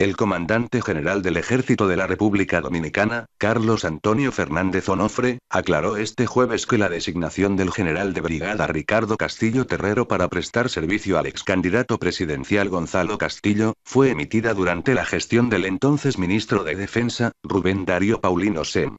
El comandante general del Ejército de la República Dominicana, Carlos Antonio Fernández Onofre, aclaró este jueves que la designación del general de brigada Ricardo Castillo Terrero para prestar servicio al ex candidato presidencial Gonzalo Castillo, fue emitida durante la gestión del entonces ministro de Defensa, Rubén Darío Paulino Sem.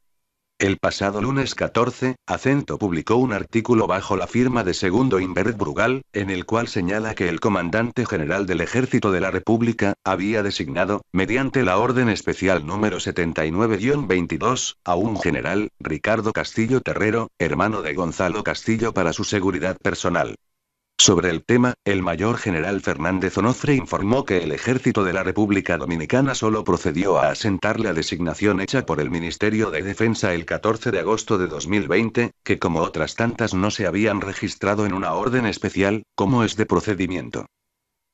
El pasado lunes 14, Acento publicó un artículo bajo la firma de Segundo Invert Brugal, en el cual señala que el comandante general del Ejército de la República había designado, mediante la Orden Especial número 79-22, a un general, Ricardo Castillo Terrero, hermano de Gonzalo Castillo para su seguridad personal. Sobre el tema, el mayor general Fernández Onofre informó que el ejército de la República Dominicana solo procedió a asentar la designación hecha por el Ministerio de Defensa el 14 de agosto de 2020, que como otras tantas no se habían registrado en una orden especial, como es de procedimiento.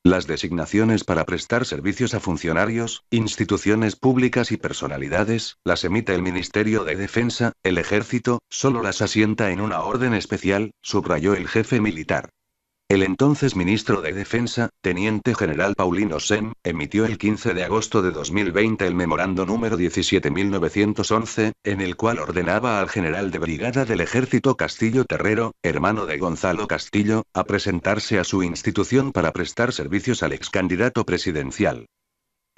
Las designaciones para prestar servicios a funcionarios, instituciones públicas y personalidades, las emite el Ministerio de Defensa, el Ejército, solo las asienta en una orden especial, subrayó el jefe militar. El entonces ministro de Defensa, teniente general Paulino Sen, emitió el 15 de agosto de 2020 el memorando número 17911, en el cual ordenaba al general de brigada del ejército Castillo Terrero, hermano de Gonzalo Castillo, a presentarse a su institución para prestar servicios al ex candidato presidencial.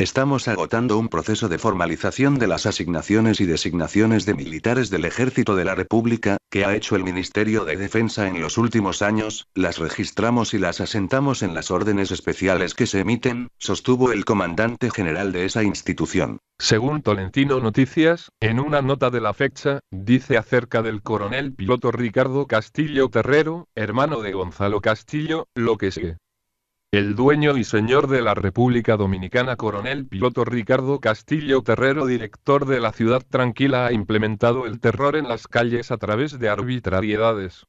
Estamos agotando un proceso de formalización de las asignaciones y designaciones de militares del Ejército de la República, que ha hecho el Ministerio de Defensa en los últimos años, las registramos y las asentamos en las órdenes especiales que se emiten, sostuvo el comandante general de esa institución. Según Tolentino Noticias, en una nota de la fecha, dice acerca del coronel piloto Ricardo Castillo Terrero, hermano de Gonzalo Castillo, lo que sigue. El dueño y señor de la República Dominicana, coronel piloto Ricardo Castillo Terrero, director de la Ciudad Tranquila, ha implementado el terror en las calles a través de arbitrariedades.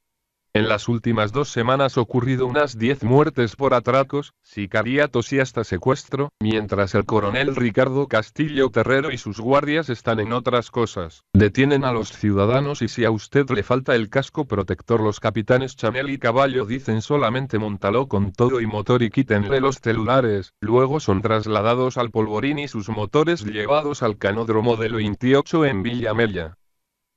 En las últimas dos semanas ocurrido unas 10 muertes por atracos, sicariatos y hasta secuestro, mientras el coronel Ricardo Castillo Terrero y sus guardias están en otras cosas. Detienen a los ciudadanos y si a usted le falta el casco protector los capitanes Chanel y Caballo dicen solamente montalo con todo y motor y quítenle los celulares, luego son trasladados al polvorín y sus motores llevados al canódromo del 28 en Villa Mella.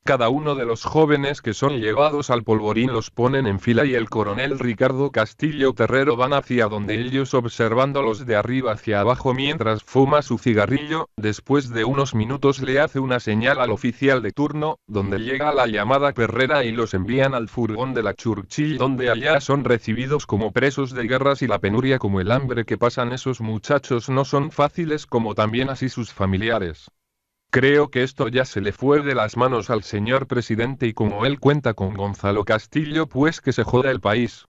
Cada uno de los jóvenes que son llevados al polvorín los ponen en fila y el coronel Ricardo Castillo Terrero van hacia donde ellos observándolos de arriba hacia abajo mientras fuma su cigarrillo, después de unos minutos le hace una señal al oficial de turno, donde llega la llamada perrera y los envían al furgón de la Churchill donde allá son recibidos como presos de guerras y la penuria como el hambre que pasan esos muchachos no son fáciles como también así sus familiares. Creo que esto ya se le fue de las manos al señor presidente y como él cuenta con Gonzalo Castillo, pues que se joda el país.